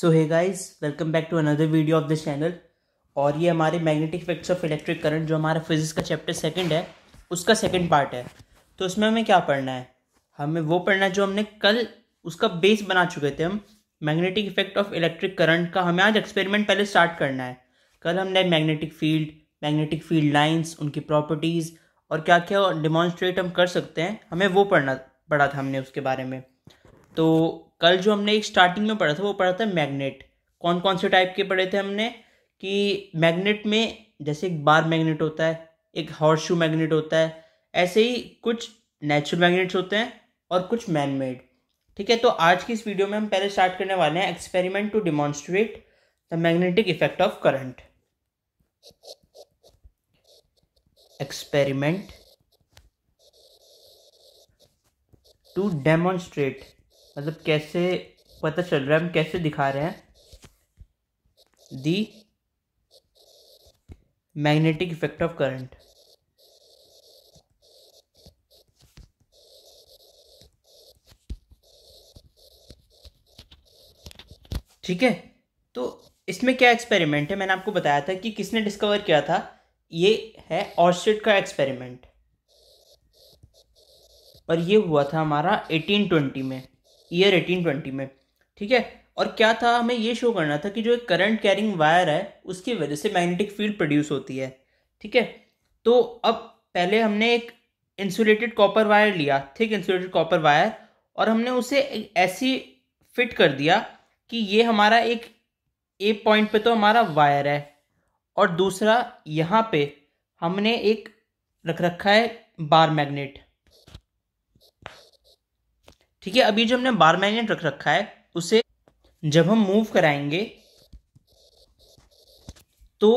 So hey guys welcome back to another video of this channel और ये हमारे magnetic effects of electric current जो हमारा physics का चैप्टर सेकंड है उसका सेकंड पार्ट है तो उसमें हमें क्या पढ़ना है हमें वो पढ़ना है जो हमने कल उसका बेस बना चुके थे हम magnetic effect of electric current का हमें आज एक्सपेरिमेंट पहले स्टार्ट करना है कल हमने magnetic field magnetic field lines उनकी प्रॉपर्टीज़ और क्या क्या डिमॉन्स्ट्रेट हम कर सकते हैं हमें वो पढ़ना पढ़ा था हमने उसके बारे में तो कल जो हमने एक स्टार्टिंग में पढ़ा था वो पढ़ा था मैग्नेट कौन कौन से टाइप के पढ़े थे हमने कि मैग्नेट में जैसे एक बार मैग्नेट होता है एक हॉर्स शू मैग्नेट होता है ऐसे ही कुछ नेचुरल मैग्नेट्स होते हैं और कुछ मैन मेड ठीक है तो आज की इस वीडियो में हम पहले स्टार्ट करने वाले हैं experiment to demonstrate the magnetic effect of current experiment to demonstrate मतलब कैसे पता चल रहा है हम कैसे दिखा रहे हैं the magnetic effect of current ठीक है तो इसमें क्या एक्सपेरिमेंट है मैंने आपको बताया था कि किसने डिस्कवर किया था ये है ऑर्चिड का एक्सपेरिमेंट और ये हुआ था हमारा 1820 में ईयर एटीन ट्वेंटी में ठीक है और क्या था हमें ये शो करना था कि जो एक करंट कैरिंग वायर है उसकी वजह से मैग्नेटिक फील्ड प्रोड्यूस होती है ठीक है तो अब पहले हमने एक इंसुलेटेड कॉपर वायर लिया ठीक इंसुलेटेड कॉपर वायर और हमने उसे ऐसी फिट कर दिया कि ये हमारा एक ए पॉइंट पे तो हमारा वायर है और दूसरा यहाँ पे हमने एक रख रखा है बार मैग्नेट ठीक है अभी जो हमने बार मैग्नेट रख रखा है उसे जब हम मूव कराएंगे तो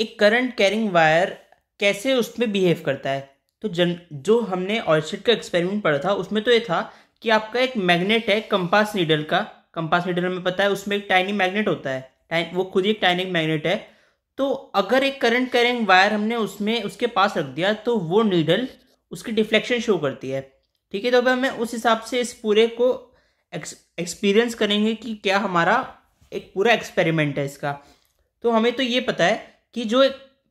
एक करंट कैरिंग वायर कैसे उसमें बिहेव करता है तो जन जो हमने ऑर्चिड का एक्सपेरिमेंट पढ़ा था उसमें तो ये था कि आपका एक मैग्नेट है कंपास नीडल का कंपास नीडल हमें पता है उसमें एक टाइनी मैग्नेट होता है टाइन वो खुद ही एक टाइनिंग मैग्नेट है तो अगर एक करंट कैरिंग वायर हमने उसमें उसके पास रख दिया तो वो नीडल उसकी डिफ्लेक्शन शो करती है ठीक है तो अब हमें उस हिसाब से इस पूरे को एक्सपीरियंस करेंगे कि क्या हमारा एक पूरा एक्सपेरिमेंट है इसका तो हमें तो ये पता है कि जो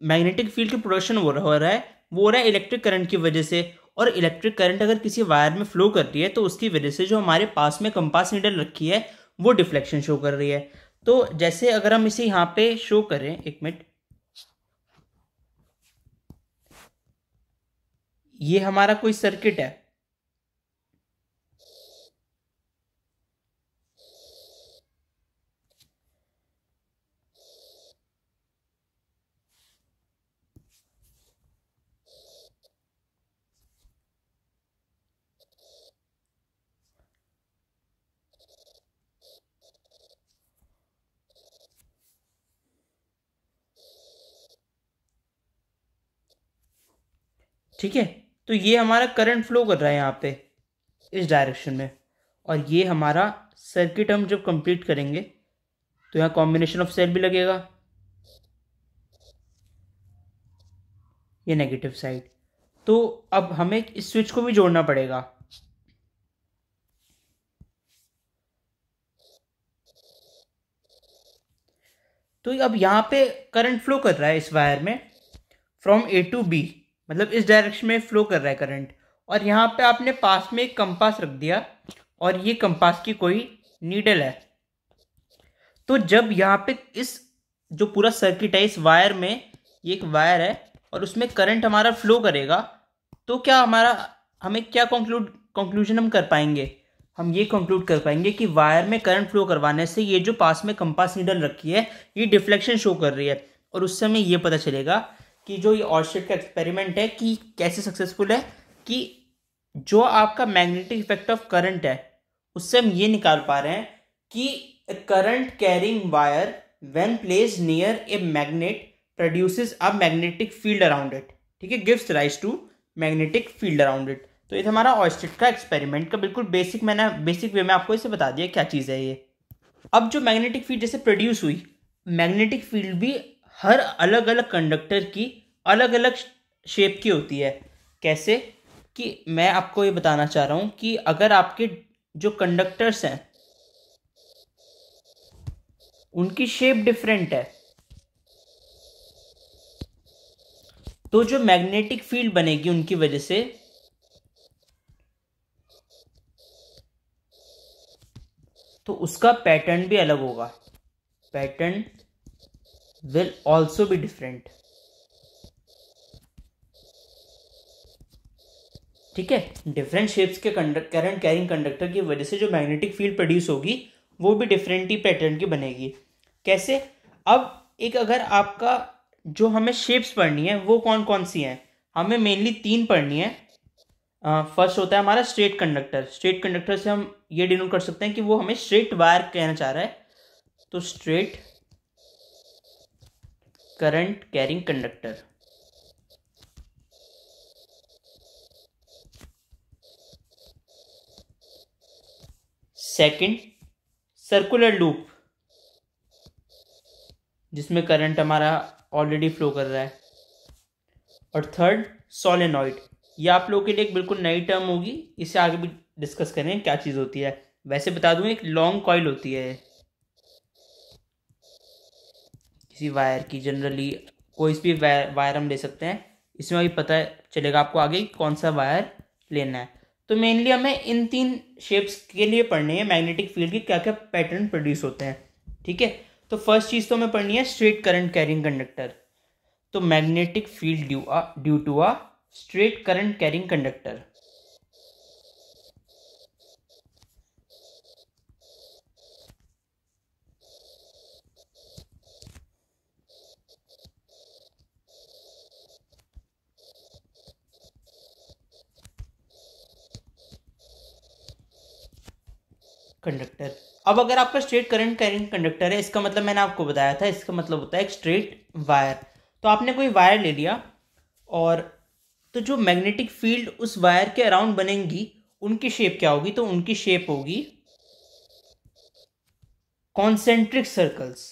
मैग्नेटिक फील्ड की प्रोडक्शन हो रहा है वो हो रहा है इलेक्ट्रिक करंट की वजह से और इलेक्ट्रिक करंट अगर किसी वायर में फ्लो कर रही है तो उसकी वजह से जो हमारे पास में कंपास नीडल रखी है वो डिफ्लेक्शन शो कर रही है तो जैसे अगर हम इसे यहाँ पे शो करें एक मिनट ये हमारा कोई सर्किट है ठीक है तो ये हमारा करंट फ्लो कर रहा है यहाँ पे इस डायरेक्शन में और ये हमारा सर्किट हम जब कंप्लीट करेंगे तो यहाँ कॉम्बिनेशन ऑफ सेल भी लगेगा ये नेगेटिव साइड तो अब हमें इस स्विच को भी जोड़ना पड़ेगा तो अब यहाँ पे करंट फ्लो कर रहा है इस वायर में फ्रॉम ए टू बी मतलब इस डायरेक्शन में फ्लो कर रहा है करंट और यहाँ पे आपने पास में एक कंपास रख दिया और ये कंपास की कोई नीडल है तो जब यहाँ पे इस जो पूरा सर्किट है इस वायर में ये एक वायर है और उसमें करंट हमारा फ्लो करेगा तो क्या हमारा हमें क्या कंक्लूड कंक्लूजन हम कर पाएंगे हम ये कंक्लूड कर पाएंगे कि वायर में करंट फ्लो करवाने से ये जो पास में कंपास नीडल रखी है ये डिफ्लेक्शन शो कर रही है और उससे हमें ये पता चलेगा कि जो ये ऑर्शिड का एक्सपेरिमेंट है कि कैसे सक्सेसफुल है कि जो आपका मैग्नेटिक इफेक्ट ऑफ करंट है उससे हम ये निकाल पा रहे हैं कि current carrying wire when place near a magnet produces a magnetic field around it ठीक है gives rise to magnetic field around it तो ये हमारा ऑयस्टेट का एक्सपेरिमेंट का बिल्कुल बेसिक मैंने बेसिक वे में आपको इसे बता दिया क्या चीज़ है ये अब जो मैग्नेटिक फील्ड जैसे प्रोड्यूस हुई मैग्नेटिक फील्ड भी हर अलग अलग कंडक्टर की अलग अलग शेप की होती है कैसे कि मैं आपको ये बताना चाह रहा हूँ कि अगर आपके जो कंडक्टर्स हैं उनकी शेप डिफरेंट है तो जो मैग्नेटिक फील्ड बनेगी उनकी वजह से तो उसका पैटर्न भी अलग होगा पैटर्न विल ऑल्सो भी डिफरेंट ठीक है डिफरेंट शेप्स के करंट कैरिंग कंडक्टर की वजह से जो मैग्नेटिक फील्ड प्रोड्यूस होगी वो भी डिफरेंट ही पैटर्न की बनेगी कैसे अब एक अगर आपका जो हमें शेप्स पढ़नी है वो कौन कौन सी हैं हमें मेनली तीन पढ़नी है फर्स्ट होता है हमारा स्ट्रेट कंडक्टर स्ट्रेट कंडक्टर से हम ये डिनोट कर सकते हैं कि वो हमें स्ट्रेट वायर कहना चाह रहा है तो straight current carrying conductor second circular loop जिसमें करंट हमारा ऑलरेडी फ्लो कर रहा है और थर्ड सोलेनॉइड ये आप लोगों के लिए एक बिल्कुल नई टर्म होगी इसे आगे भी डिस्कस करें क्या चीज़ होती है वैसे बता दूं एक लॉन्ग कॉइल होती है किसी वायर की जनरली कोई भी वायर हम ले सकते हैं इसमें अभी पता चलेगा आपको आगे कौन सा वायर लेना है तो मेनली हमें इन तीन शेप्स के लिए पढ़ने हैं मैग्नेटिक फील्ड के क्या क्या पैटर्न प्रोड्यूस होते हैं ठीक है तो फर्स्ट चीज़ तो हमें पढ़नी है स्ट्रेट करंट कैरिंग कंडक्टर तो magnetic field due due to a straight current carrying conductor conductor अब अगर आपका स्ट्रेट करंट कैरिंग कंडक्टर है इसका मतलब मैंने आपको बताया था इसका मतलब होता है एक स्ट्रेट वायर तो आपने कोई वायर ले लिया और तो जो मैग्नेटिक फील्ड उस वायर के अराउंड बनेंगी उनकी शेप क्या होगी तो उनकी शेप होगी कॉन्सेंट्रिक सर्कल्स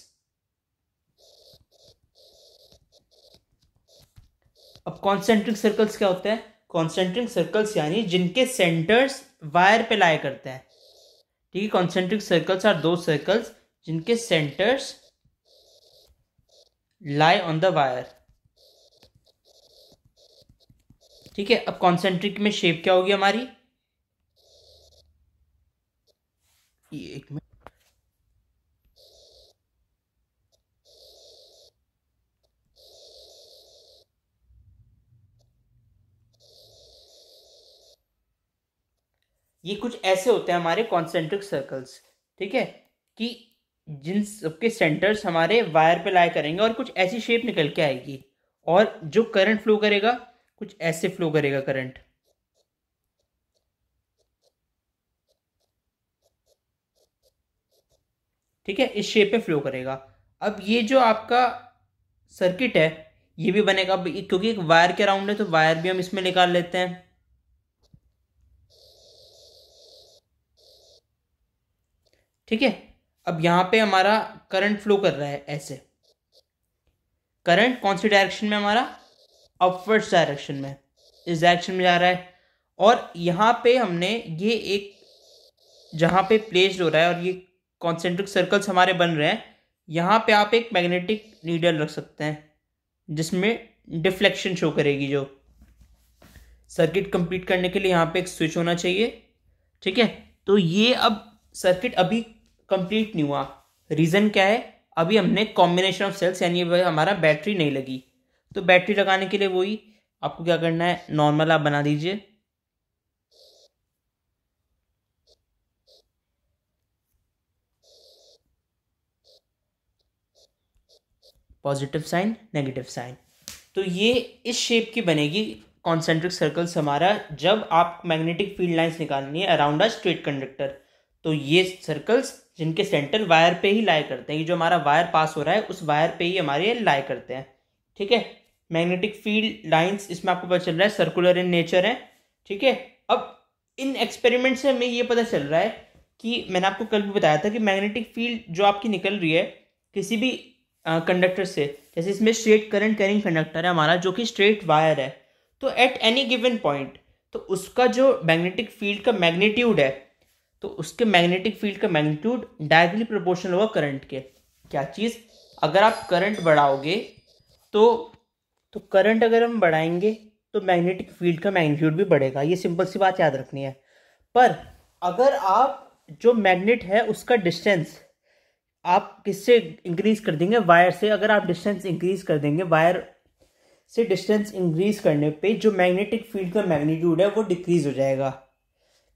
अब कॉन्सेंट्रिक सर्कल्स क्या होते हैं कॉन्सेंट्रिक सर्कल्स यानी जिनके सेंटर्स वायर पे लाए करते हैं ठीक है कॉन्सेंट्रिक सर्कल्स आर दो सर्कल्स जिनके centres lie on the wire ठीक है अब कॉन्सेंट्रिक में शेप क्या होगी हमारी एक मिनट ये कुछ ऐसे होते हैं हमारे कॉन्सेंट्रिक सर्कल्स ठीक है कि जिन सबके सेंटर्स हमारे वायर पे लाए करेंगे और कुछ ऐसी शेप निकल के आएगी और जो करंट फ्लो करेगा कुछ ऐसे फ्लो करेगा करंट ठीक है इस शेप पे फ्लो करेगा अब ये जो आपका सर्किट है ये भी बनेगा क्योंकि एक वायर के राउंड है तो वायर भी हम इसमें निकाल लेते हैं ठीक है अब यहाँ पे हमारा करंट फ्लो कर रहा है ऐसे करंट कौन सी डायरेक्शन में हमारा अपवर्ड डायरेक्शन में इस डायरेक्शन में जा रहा है और यहाँ पे हमने ये एक जहाँ पे प्लेस्ड हो रहा है और ये कॉन्सेंट्रिक सर्कल्स हमारे बन रहे हैं यहाँ पे आप एक मैग्नेटिक नीडल रख सकते हैं जिसमें डिफ्लेक्शन शो करेगी जो सर्किट कंप्लीट करने के लिए यहाँ पे एक स्विच होना चाहिए ठीक है तो ये अब सर्किट अभी कंप्लीट नहीं हुआ रीज़न क्या है अभी हमने कॉम्बिनेशन ऑफ सेल्स यानी हमारा बैटरी नहीं लगी तो बैटरी लगाने के लिए वही आपको क्या करना है नॉर्मल आप बना दीजिए पॉजिटिव साइन नेगेटिव साइन तो ये इस शेप की बनेगी कॉन्सेंट्रिक सर्कल्स हमारा जब आप मैग्नेटिक फील्ड लाइंस निकालनी है अराउंड अ स्ट्रेट कंडक्टर तो ये सर्कल्स जिनके सेंटर वायर पे ही लाए करते हैं ये जो हमारा वायर पास हो रहा है उस वायर पे ही हमारे लाए करते हैं ठीक है मैग्नेटिक फील्ड लाइंस इसमें आपको पता चल रहा है सर्कुलर इन नेचर है ठीक है अब इन एक्सपेरिमेंट से हमें ये पता चल रहा है कि मैंने आपको कल भी बताया था कि मैग्नेटिक फील्ड जो आपकी निकल रही है किसी भी कंडक्टर से जैसे इसमें स्ट्रेट करंट कैरिंग कंडक्टर है हमारा जो कि स्ट्रेट वायर है तो एट एनी गिवन पॉइंट तो उसका जो मैग्नेटिक फील्ड का मैग्नीट्यूड है तो उसके मैग्नेटिक फील्ड का मैग्नीट्यूड डायरेक्टली प्रोपोर्शनल होगा करंट के क्या चीज़ अगर आप करंट बढ़ाओगे तो तो करंट अगर हम बढ़ाएंगे तो मैग्नेटिक फील्ड का मैग्नीट्यूड भी बढ़ेगा ये सिंपल सी बात याद रखनी है पर अगर आप जो मैग्नेट है उसका डिस्टेंस आप किससे इंक्रीज कर देंगे वायर से अगर आप डिस्टेंस इंक्रीज कर देंगे वायर से डिस्टेंस इंक्रीज करने पे जो मैग्नेटिक फील्ड का मैग्नीट्यूड है वो डिक्रीज हो जाएगा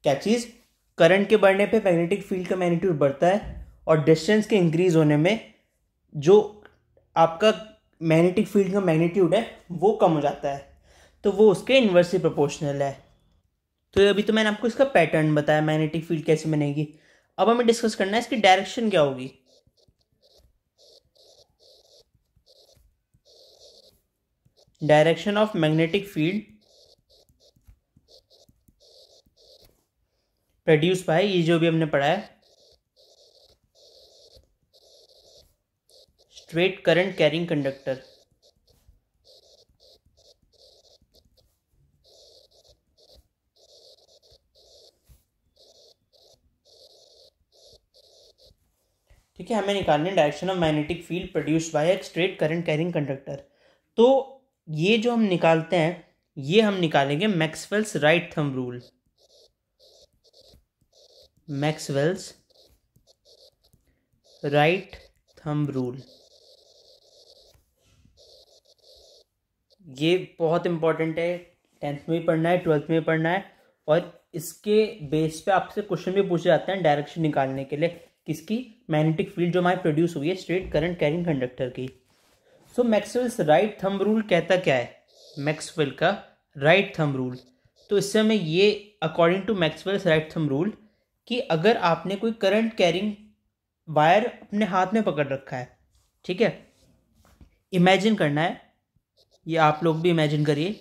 क्या चीज़ करंट के बढ़ने पे मैग्नेटिक फील्ड का मैग्नीट्यूड बढ़ता है और डिस्टेंस के इंक्रीज होने में जो आपका मैग्नेटिक फील्ड का मैग्नीट्यूड है वो कम हो जाता है तो वो उसके इन्वर्सली प्रोपोर्शनल है तो अभी तो मैंने आपको इसका पैटर्न बताया मैग्नेटिक फील्ड कैसे बनेगी अब हमें डिस्कस करना है इसकी डायरेक्शन क्या होगी direction of magnetic field produce by ये जो भी हमने पढ़ा है स्ट्रेट करंट कैरिंग कंडक्टर ठीक है हमें निकालने direction of magnetic field produce by एक स्ट्रेट करंट कैरिंग कंडक्टर तो ये जो हम निकालते हैं ये हम निकालेंगे Maxwell's right thumb rule Maxwell's right thumb rule ये बहुत इंपॉर्टेंट है टेंथ में भी पढ़ना है ट्वेल्थ में भी पढ़ना है और इसके बेस पे आपसे क्वेश्चन भी पूछे जाते हैं डायरेक्शन निकालने के लिए किसकी मैग्नेटिक फील्ड जो हमारी प्रोड्यूस हुई है स्ट्रेट करंट कैरिंग कंडक्टर की so Maxwell's right thumb rule कहता क्या है मैक्सवेल का राइट थंब रूल तो इससे हमें ये according to Maxwell's right thumb rule कि अगर आपने कोई करंट कैरिंग वायर अपने हाथ में पकड़ रखा है ठीक है इमेजिन करना है ये आप लोग भी इमेजिन करिए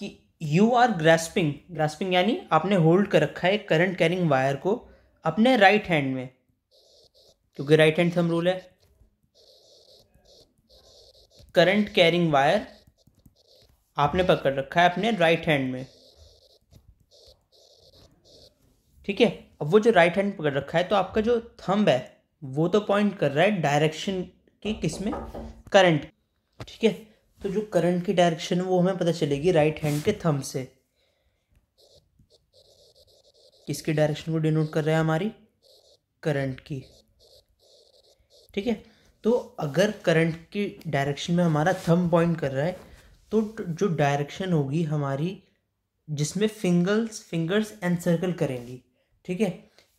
कि यू आर ग्रेस्पिंग ग्रेस्पिंग यानी आपने होल्ड कर रखा है करंट कैरिंग वायर को अपने राइट right हैंड में क्योंकि राइट हैंड थम रूल है करंट कैरिंग वायर आपने पकड़ रखा है अपने राइट right हैंड में ठीक है अब वो जो राइट हैंड पकड़ रखा है तो आपका जो थंब है वो तो पॉइंट कर रहा है डायरेक्शन की किस में करंट ठीक है तो जो करंट की डायरेक्शन है वो हमें पता चलेगी राइट हैंड के थंब से किसकी डायरेक्शन को डिनोट कर रहा है हमारी करंट की ठीक है तो अगर करंट की डायरेक्शन में हमारा थंब पॉइंट कर रहा है तो जो डायरेक्शन होगी हमारी जिसमें फिंगर्स फिंगर्स एंड सर्कल करेंगी ठीक है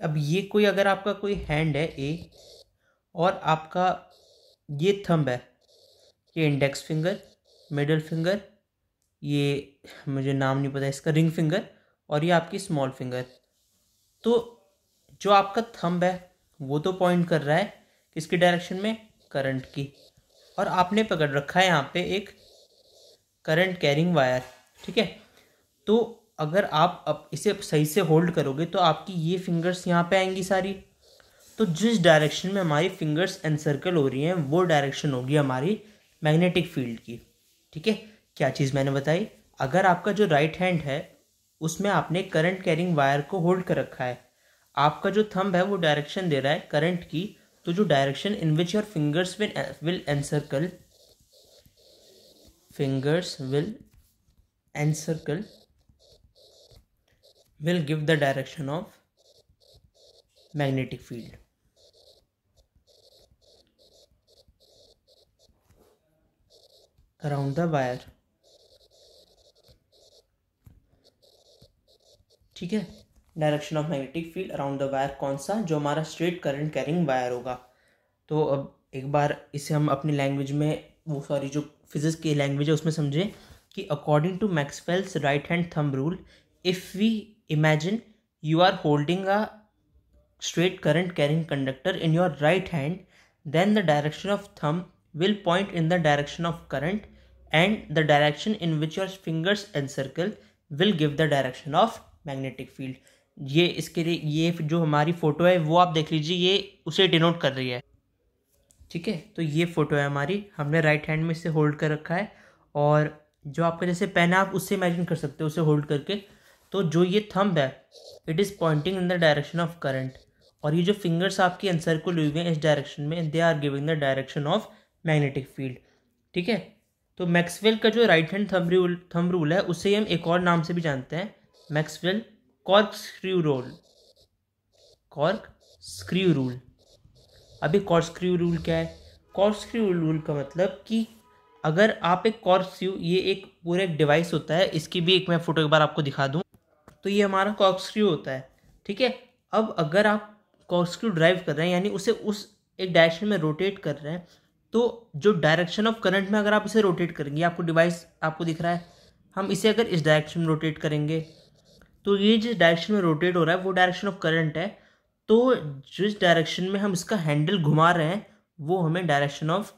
अब ये कोई अगर आपका कोई हैंड है ए और आपका ये थंब है ये इंडेक्स फिंगर मिडल फिंगर ये मुझे नाम नहीं पता इसका रिंग फिंगर और ये आपकी स्मॉल फिंगर तो जो आपका थंब है वो तो पॉइंट कर रहा है किसकी डायरेक्शन में करंट की और आपने पकड़ रखा है यहाँ पे एक करंट कैरिंग वायर ठीक है तो अगर आप अब इसे सही से होल्ड करोगे तो आपकी ये फिंगर्स यहाँ पे आएंगी सारी तो जिस डायरेक्शन में हमारी फिंगर्स एनसर्कल हो रही हैं वो डायरेक्शन होगी हमारी मैग्नेटिक फील्ड की ठीक है क्या चीज़ मैंने बताई अगर आपका जो राइट हैंड है उसमें आपने करंट कैरिंग वायर को होल्ड कर रखा है आपका जो थंब है वो डायरेक्शन दे रहा है करंट की तो जो direction in which your fingers will will encircle fingers will encircle will give the direction of magnetic field. around the wire ठीक है direction of magnetic field around the wire कौन सा जो हमारा स्ट्रेट करंट कैरिंग वायर होगा तो अब एक बार इसे हम अपनी लैंग्वेज में वो सॉरी जो फिजिक्स की लैंग्वेज है उसमें समझें कि according to Maxwell's right hand thumb rule if we imagine you are holding a straight current carrying conductor in your right hand then the direction of thumb will point in the direction of current and the direction in which your fingers encircle will give the direction of magnetic field ये इसके लिए ये जो हमारी photo है वो आप देख लीजिए ये उसे डिनोट कर रही है ठीक है तो ये फोटो है हमारी हमने राइट हैंड में इसे होल्ड कर रखा है और जो आपका जैसे पेन है आप उससे इमेजिन कर सकते हो उसे होल्ड करके तो जो ये थंब है it is pointing in the direction of current और ये जो फिंगर्स आपके आंसर को लिए हुए हैं इस डायरेक्शन में they are giving the direction of magnetic field ठीक है तो मैक्सवेल का जो right hand thumb rule thumb rule है उसे हम एक और नाम से भी जानते हैं Maxwell cork screw rule cork screw rule अभी कॉर्क स्क्रू रूल क्या है कॉर्क स्क्रू रूल का मतलब कि अगर आप एक कॉर्क स्क्रू ये एक पूरा एक डिवाइस होता है इसकी भी एक मैं फ़ोटो एक बार आपको दिखा दूँ तो ये हमारा कॉक्सक्रू होता है ठीक है अब अगर आप कॉक्सक्रू ड्राइव कर रहे हैं यानी उसे उस एक डायरेक्शन में रोटेट कर रहे हैं तो जो डायरेक्शन ऑफ करंट में अगर आप इसे रोटेट करेंगे आपको डिवाइस आपको दिख रहा है हम इसे अगर इस डायरेक्शन में रोटेट करेंगे तो ये जिस डायरेक्शन में रोटेट हो रहा है वो डायरेक्शन ऑफ करंट है तो जिस डायरेक्शन में हम इसका हैंडल घुमा रहे हैं वो हमें डायरेक्शन ऑफ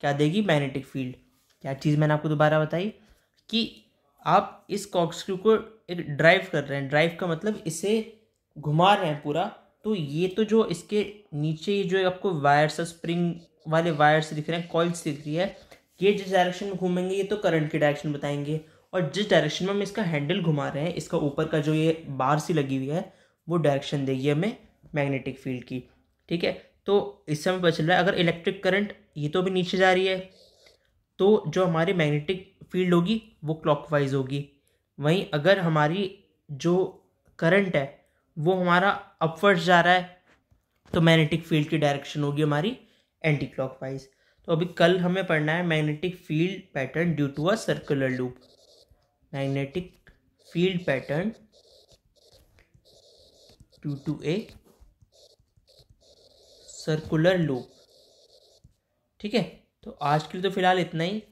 क्या देगी मैग्नेटिक फील्ड क्या चीज़ मैंने आपको दोबारा बताई कि आप इस कॉक्सक्रू को एक ड्राइव कर रहे हैं ड्राइव का मतलब इसे घुमा रहे हैं पूरा तो ये तो जो इसके नीचे जो आपको वायर्स और स्प्रिंग वाले वायर्स दिख रहे हैं कॉइल्स दिख रही है ये जिस डायरेक्शन में घूमेंगे ये तो करंट की डायरेक्शन बताएंगे और जिस डायरेक्शन में हम इसका हैंडल घुमा रहे हैं इसका ऊपर का जो ये बार सी लगी हुई है वो डायरेक्शन देगी हमें मैग्नेटिक फील्ड की ठीक है तो इससे हमें पता चल रहा है अगर इलेक्ट्रिक करंट ये तो भी नीचे जा रही है तो जो हमारी मैग्नेटिक फील्ड होगी वो क्लॉकवाइज होगी वहीं अगर हमारी जो करंट है वो हमारा अपवर्ड जा रहा है तो मैग्नेटिक फील्ड की डायरेक्शन होगी हमारी एंटी क्लॉकवाइज तो अभी कल हमें पढ़ना है magnetic field pattern due to a circular loop magnetic field pattern due to a circular loop ठीक है तो आज के लिए तो फिलहाल इतना ही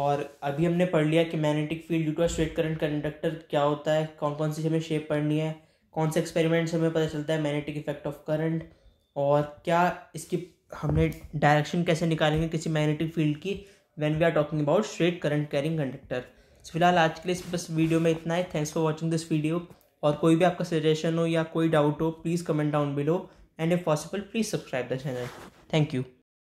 और अभी हमने पढ़ लिया कि magnetic field due to straight current conductor क्या होता है कौन कौन सी हमें शेप पढ़नी है कौन से एक्सपेरिमेंट से हमें पता चलता है मैग्नेटिक इफेक्ट ऑफ करंट और क्या इसकी हमने डायरेक्शन कैसे निकालेंगे किसी मैग्नेटिक फील्ड की when we are talking about straight current carrying conductor फिलहाल आज के लिए इस बस वीडियो में इतना है thanks for watching this video और कोई भी आपका सजेशन हो या कोई डाउट हो please comment down below and if possible please subscribe the channel thank you